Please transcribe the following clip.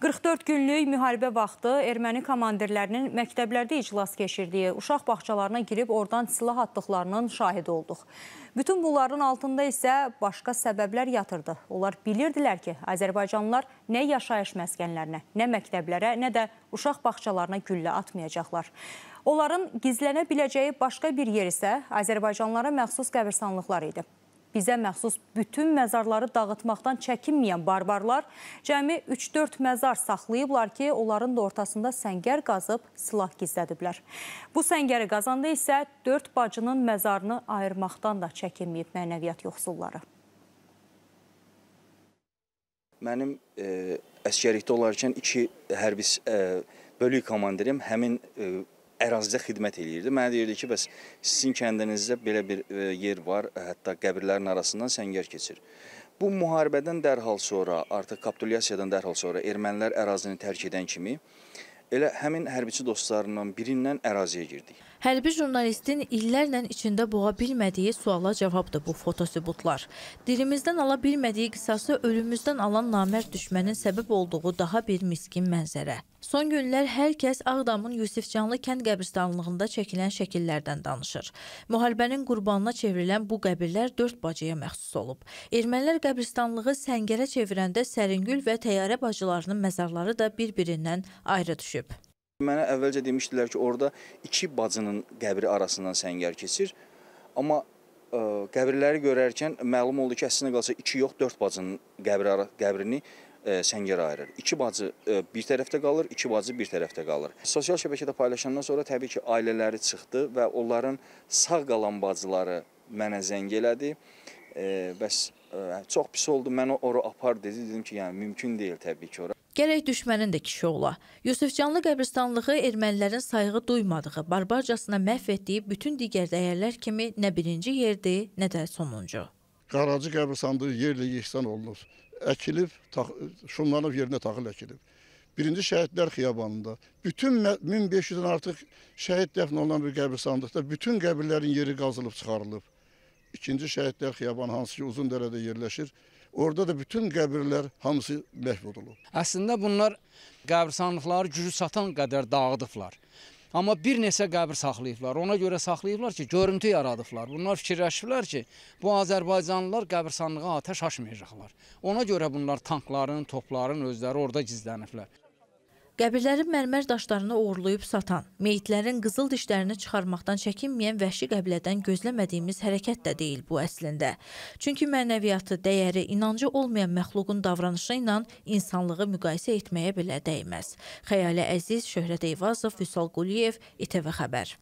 44 günlük müharibə vaxtı erməni komandirlərinin məktəblərdə iclas keçirdiyi, uşaq bağçalarına girib oradan silah atdıqlarının şahidi olduq. Bütün bunların altında isə başqa səbəblər yatırdı. Onlar bilirdilər ki, Azərbaycanlılar nə yaşayış məskənlərinə, nə məktəblərə, nə də uşaq bağçalarına güllə atmayacaqlar. Onların gizlənə biləcəyi başqa bir yer isə Azərbaycanlara məxsus qəbirstanlıqlar idi bizə məxsus bütün məzarları dağıtmaqdan çəkinməyən barbarlar cəmi 3-4 məzar saxlayıblar ki, onların da ortasında səngər qazıb silah gizlədiblər. Bu səngəri qazanda isə 4 bacının məzarını ayırmaqdan da çəkinməyib mənəviyyat yoxsulları. Mənim e, əskərlikdə olarkən iki hərbi e, bölük komandirim həmin e, ərazidə xidmət eləyirdi. Mənə deyirdi ki, bəs sizin kəndinizdə belə bir e, yer var, e, hətta qəbirlərin arasından səngər keçir. Bu müharibədən dərhal sonra, artıq kapitulyasiyadan dərhal sonra ermənilər ərazini tərk edən kimi elə həmin hərbiçi dostlarından birindən əraziyə girdik. Hərbi jurnalistin illərlə içində boğa bilmədiyi suala cavabdır bu fotosübutlar. Dilimizdən ala bilmədiyi qisası ölümümüzdən alan namərd düşmənin səbəb olduğu daha bir miskin mənzərə. Son günlər hər kəs Ağdamın Yusifcanlı kənd qəbristanlığında çəkilən şəkillərdən danışır. Müharibənin qurbanına çevrilən bu qəbirlər 4 bacıya məxsus olub. Ermənilər qəbristanlığı səngərə çevirəndə Səringül və Təyyarə bacılarının məzarları da bir-birindən ayrı düşür düşüb. Mənə əvvəlcə demişdilər ki, orada iki bacının qəbri arasından səngər keçir. Amma ə, e, qəbirləri görərkən məlum oldu ki, əslində qalsa 2 yox, 4 bacının qəbri qəbrini ə, e, səngər ayırır. 2 bacı ə, e, bir tərəfdə qalır, 2 bacı bir tərəfdə qalır. Sosial şəbəkədə paylaşandan sonra təbii ki, ailələri çıxdı və onların sağ qalan bacıları mənə zəng elədi. Ə, bəs ə, çox pis oldu. Mən onu apar dedi. Dedim ki, yəni mümkün deyil təbii ki, ora. Gərək düşmənin də kişi ola. Yusifcanlı qəbristanlığı ermənilərin sayğı duymadığı, barbarcasına məhv etdiyi bütün digər dəyərlər kimi nə birinci yerdir, nə də sonuncu. Qaracı qəbristanlığı yerlə yeksan olunur. Əkilib, şunlanıb yerinə taxıl əkilib. Birinci şəhidlər xiyabanında bütün 1500-dən artıq şəhid dəfn olunan bir qəbristanlıqda bütün qəbirlərin yeri qazılıb çıxarılıb. İkinci şəhidlər xiyabanı hansı ki uzun dərədə yerləşir. Orada da bütün qəbirlər hamısı məhv olub. Əslində bunlar qəbirsanlıqları gücü çatan qədər dağıdıblar. Amma bir neçə qəbir saxlayıblar. Ona görə saxlayıblar ki, görüntü yaradıblar. Bunlar fikirləşiblər ki, bu Azərbaycanlılar qəbirsanlığa atəş açmayacaqlar. Ona görə bunlar tankların, topların özləri orada gizləniblər. Qəbirlərin mərmər daşlarını oğurlayıb satan, meyitlərin qızıl dişlərini çıxarmaqdan çəkinməyən vəhşi qəbilədən gözləmədiyimiz hərəkət də deyil bu əslində. Çünki mənəviyyatı, dəyəri, inancı olmayan məxluqun davranışı ilə insanlığı müqayisə etməyə belə dəyməz. Xəyali Əziz, Şöhrət Eyvazov, Vüsal Quliyev, İTV Xəbər.